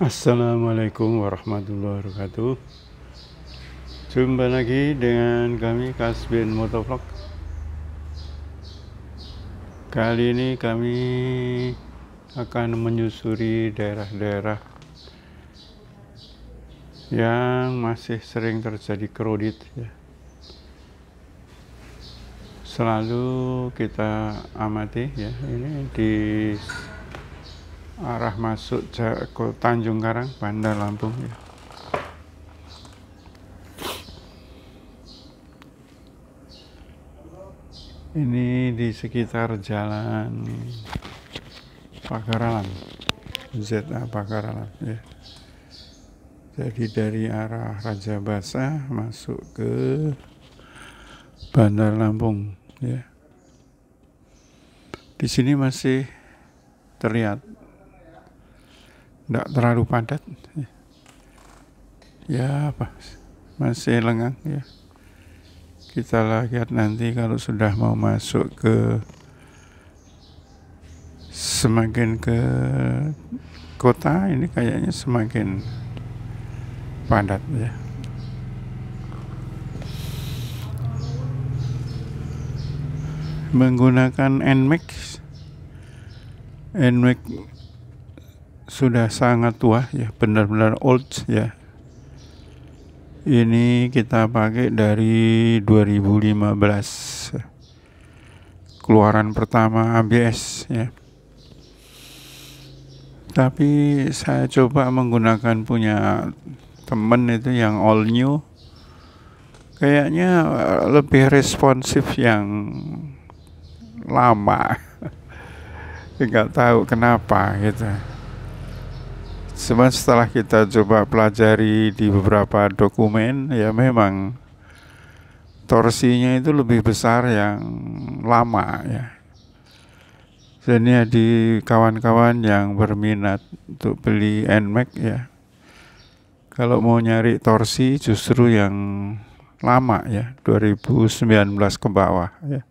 Assalamualaikum warahmatullahi wabarakatuh Jumpa lagi dengan kami Kasbin Motovlog Kali ini kami akan menyusuri daerah-daerah yang masih sering terjadi kredit ya. Selalu kita amati ya ini di arah masuk ke Tanjung Karang, Bandar Lampung ya. Ini di sekitar jalan Pakaralan, ZA Pakaralan ya. Jadi dari arah Raja Basah masuk ke Bandar Lampung ya. Di sini masih terlihat tidak terlalu padat ya apa masih lengang ya kita lihat nanti kalau sudah mau masuk ke semakin ke kota ini kayaknya semakin padat ya menggunakan NMAX NMAX sudah sangat tua ya benar-benar old ya ini kita pakai dari 2015 keluaran pertama ABS ya tapi saya coba menggunakan punya temen itu yang all new kayaknya eh, lebih responsif yang lama nggak tahu kenapa gitu Cuma setelah kita coba pelajari di beberapa dokumen ya memang torsinya itu lebih besar yang lama ya. Jadi di kawan-kawan yang berminat untuk beli NMAX ya. Kalau mau nyari torsi justru yang lama ya, 2019 ke bawah ya.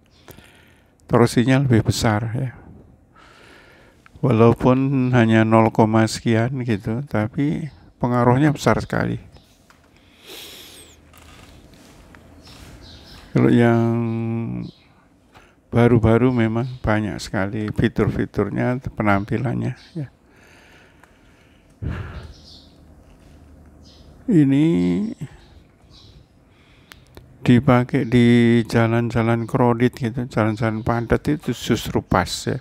Torsinya lebih besar ya walaupun hanya 0, sekian gitu tapi pengaruhnya besar sekali kalau yang baru-baru memang banyak sekali fitur-fiturnya penampilannya ya. ini dipakai di jalan-jalan kredit gitu jalan-jalan padat itu justru pas ya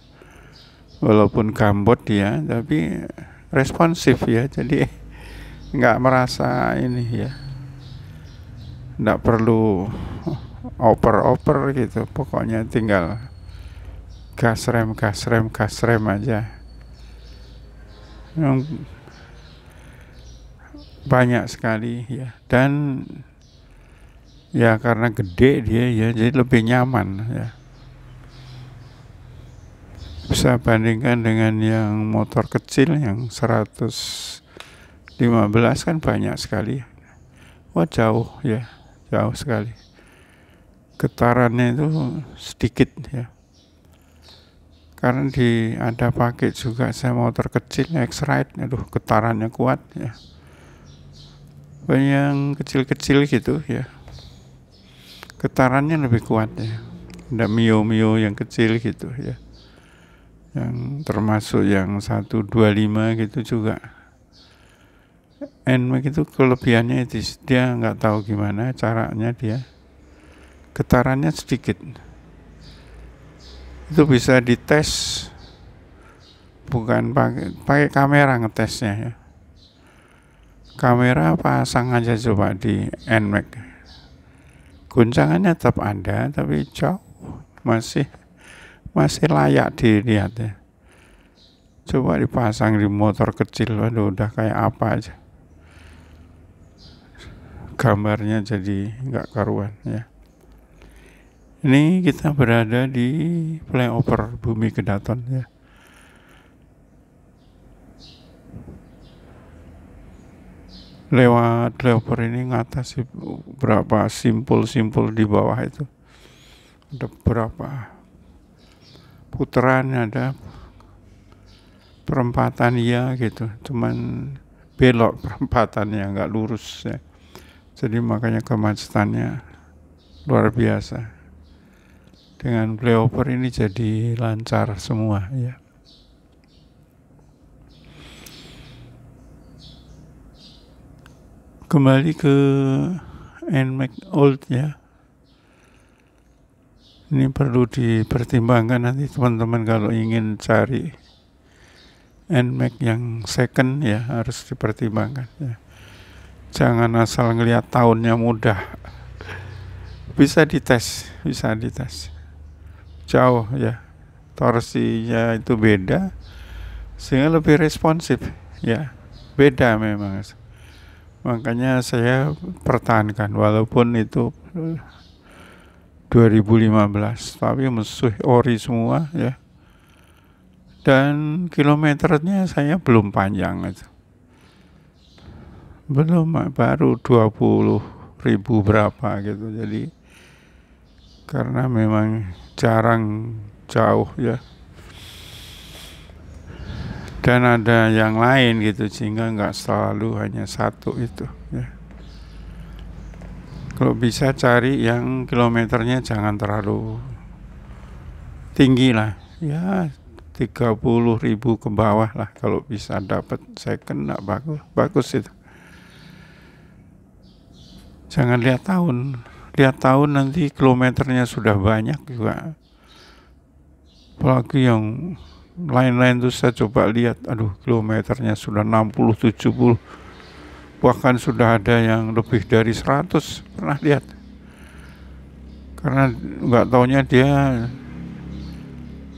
walaupun gambot dia ya, tapi responsif ya jadi nggak merasa ini ya nggak perlu oper-oper gitu pokoknya tinggal gas rem gas rem gas rem aja yang banyak sekali ya dan ya karena gede dia ya jadi lebih nyaman ya bisa bandingkan dengan yang motor kecil yang 115 kan banyak sekali wah jauh ya jauh sekali getarannya itu sedikit ya karena di ada pakai juga saya motor kecil X-Ride aduh getarannya kuat ya yang kecil-kecil gitu ya getarannya lebih kuat ya ada Mio Mio yang kecil gitu ya yang termasuk yang 125 gitu juga nmax itu kelebihannya itu dia nggak tahu gimana caranya dia getarannya sedikit itu bisa dites bukan pakai pakai kamera ngetesnya ya kamera pasang aja coba di NMAX guncangannya tetap ada tapi jauh masih masih layak dilihat ya coba dipasang di motor kecil waduh udah kayak apa aja gambarnya jadi nggak karuan ya ini kita berada di flyover bumi kedaton ya lewat flyover ini ngatasi berapa simpul-simpul di bawah itu ada berapa putaran ada perempatan ya gitu cuman belok perempatan perempatannya nggak lurus ya jadi makanya kemacetannya luar biasa dengan flyover ini jadi lancar semua ya kembali ke NMAX old ya ini perlu dipertimbangkan nanti teman-teman kalau ingin cari NMAX yang second ya harus dipertimbangkan ya. Jangan asal ngelihat tahunnya mudah. Bisa dites, bisa dites. Jauh ya. Torsinya itu beda sehingga lebih responsif ya. Beda memang. Makanya saya pertahankan walaupun itu 2015 tapi mesuh ori semua ya dan kilometernya saya belum panjang itu belum baru 20 ribu berapa gitu jadi karena memang jarang jauh ya dan ada yang lain gitu sehingga nggak selalu hanya satu itu kalau bisa cari yang kilometernya jangan terlalu tinggi lah ya 30 ribu ke bawah lah kalau bisa dapat second nah bagus bagus itu jangan lihat tahun lihat tahun nanti kilometernya sudah banyak juga apalagi yang lain-lain tuh saya coba lihat aduh kilometernya sudah 60 70 bahkan sudah ada yang lebih dari 100 pernah lihat karena nggak taunya dia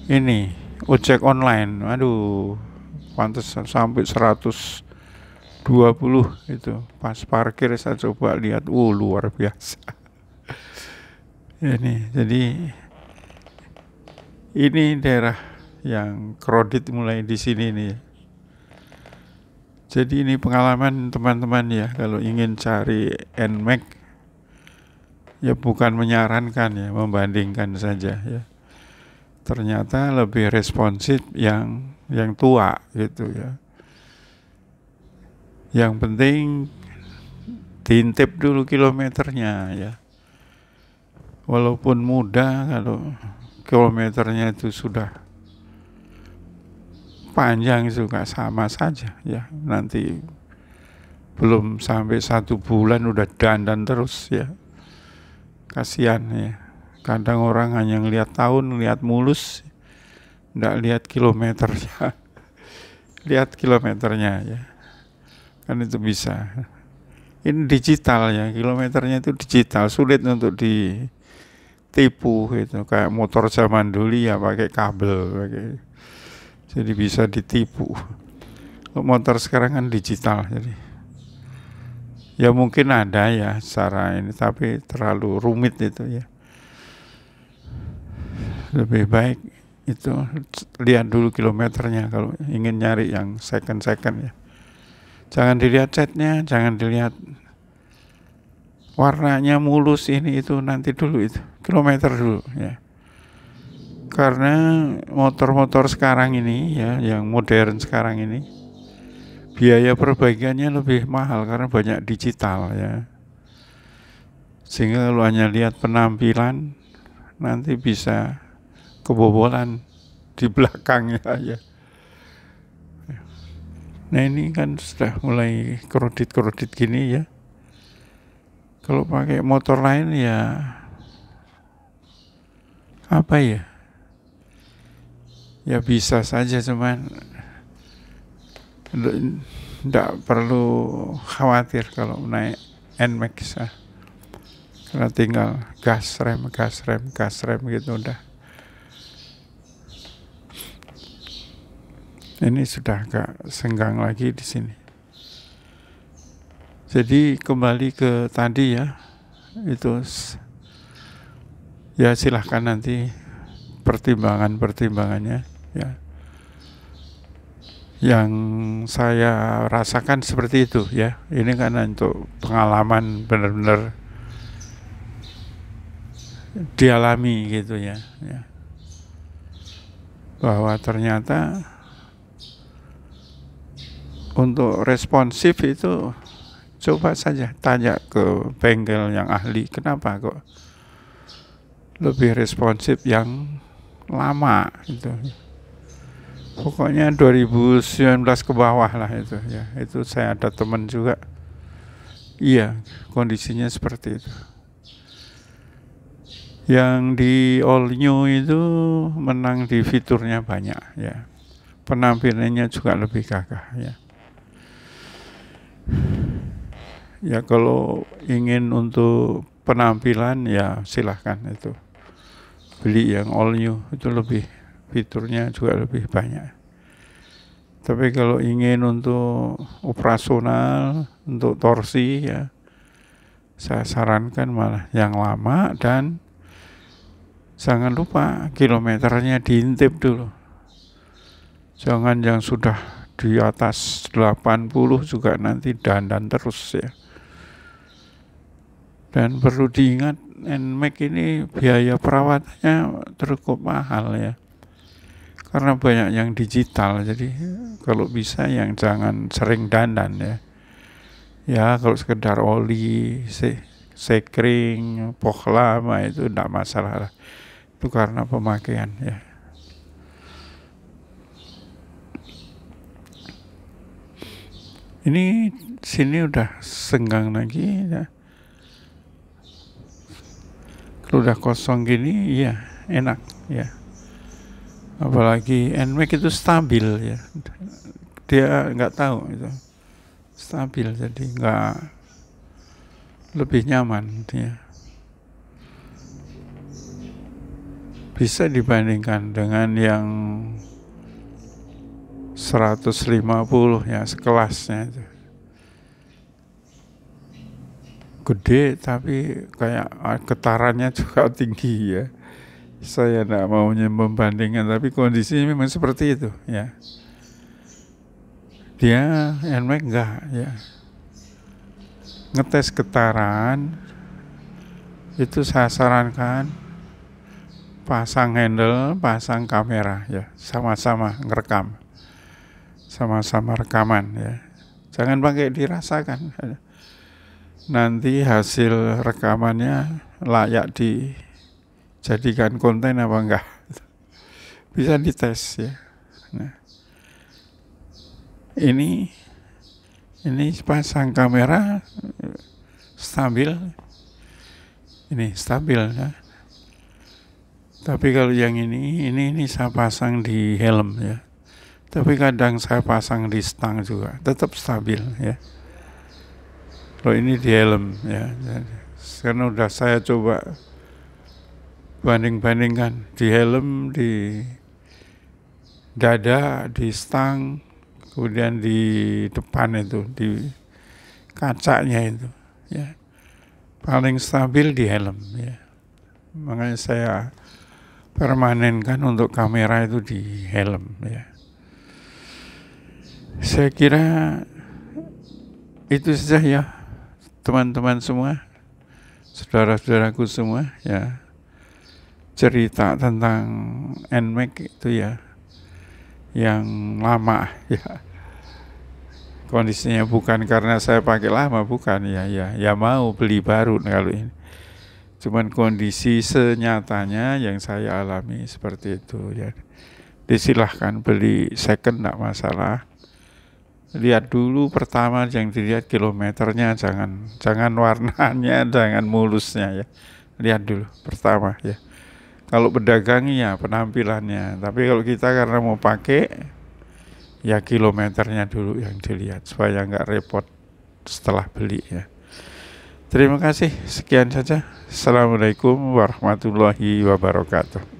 ini ojek online aduh pantas sampai 120 itu pas parkir saya coba lihat uh luar biasa ini jadi ini daerah yang kredit mulai di sini nih jadi ini pengalaman teman-teman ya kalau ingin cari nmax ya bukan menyarankan ya membandingkan saja ya ternyata lebih responsif yang yang tua gitu ya yang penting diintip dulu kilometernya ya walaupun mudah kalau kilometernya itu sudah panjang itu nggak sama saja ya nanti belum sampai satu bulan udah dandan terus ya kasihan ya kadang orang hanya ngelihat tahun ngelihat mulus nggak lihat kilometernya lihat kilometernya ya kan itu bisa ini digital ya kilometernya itu digital sulit untuk ditipu itu kayak motor zaman dulu ya pakai kabel pakai jadi bisa ditipu motor sekarang kan digital jadi ya mungkin ada ya cara ini tapi terlalu rumit itu ya lebih baik itu lihat dulu kilometernya kalau ingin nyari yang second second ya jangan dilihat catnya jangan dilihat warnanya mulus ini itu nanti dulu itu kilometer dulu ya karena motor-motor sekarang ini ya yang modern sekarang ini biaya perbaikannya lebih mahal karena banyak digital ya sehingga kalau hanya lihat penampilan nanti bisa kebobolan di belakangnya ya nah ini kan sudah mulai kredit-kredit gini ya kalau pakai motor lain ya apa ya ya bisa saja cuman tidak perlu khawatir kalau naik NMAX ah. karena tinggal gas rem gas rem gas rem gitu udah ini sudah agak senggang lagi di sini jadi kembali ke tadi ya itu ya silahkan nanti pertimbangan-pertimbangannya ya yang saya rasakan seperti itu ya ini kan untuk pengalaman benar-benar dialami gitu ya, ya bahwa ternyata untuk responsif itu coba saja tanya ke bengkel yang ahli kenapa kok lebih responsif yang lama itu pokoknya 2019 ke bawah lah itu ya itu saya ada teman juga iya kondisinya seperti itu yang di all new itu menang di fiturnya banyak ya penampilannya juga lebih gagah ya ya kalau ingin untuk penampilan ya silahkan itu beli yang all new itu lebih fiturnya juga lebih banyak tapi kalau ingin untuk operasional untuk torsi ya saya sarankan malah yang lama dan jangan lupa kilometernya diintip dulu jangan yang sudah di atas 80 juga nanti dandan terus ya dan perlu diingat NMAX e ini biaya perawatannya cukup mahal ya. Karena banyak yang digital, jadi kalau bisa yang jangan sering dandan ya. Ya kalau sekedar oli, se sekring, lama itu tidak masalah. lah. Itu karena pemakaian ya. Ini sini udah senggang lagi ya udah kosong gini iya enak ya apalagi NMAX itu stabil ya dia nggak tahu itu stabil jadi nggak lebih nyaman ya bisa dibandingkan dengan yang 150 ya sekelasnya itu gede tapi kayak ah, getarannya juga tinggi ya. Saya tidak maunya membandingkan tapi kondisinya memang seperti itu ya. Dia NMAX enggak ya. Ngetes getaran itu saya sarankan pasang handle, pasang kamera ya, sama-sama ngerekam. Sama-sama rekaman ya. Jangan pakai dirasakan nanti hasil rekamannya layak dijadikan konten apa enggak bisa dites ya nah, ini ini pasang kamera stabil ini stabil ya. tapi kalau yang ini ini ini saya pasang di helm ya tapi kadang saya pasang di stang juga tetap stabil ya kalau ini di helm ya. Karena udah saya coba banding-bandingkan di helm, di dada, di stang, kemudian di depan itu, di kacanya itu ya. Paling stabil di helm ya. Makanya saya permanenkan untuk kamera itu di helm ya. Saya kira itu saja ya teman-teman semua, saudara-saudaraku semua, ya cerita tentang NMAC itu ya yang lama ya kondisinya bukan karena saya pakai lama bukan ya ya ya mau beli baru kalau ini cuman kondisi senyatanya yang saya alami seperti itu ya disilahkan beli second tidak masalah lihat dulu pertama yang dilihat kilometernya jangan jangan warnanya jangan mulusnya ya lihat dulu pertama ya kalau pedagang ya penampilannya tapi kalau kita karena mau pakai ya kilometernya dulu yang dilihat supaya nggak repot setelah beli ya terima kasih sekian saja assalamualaikum warahmatullahi wabarakatuh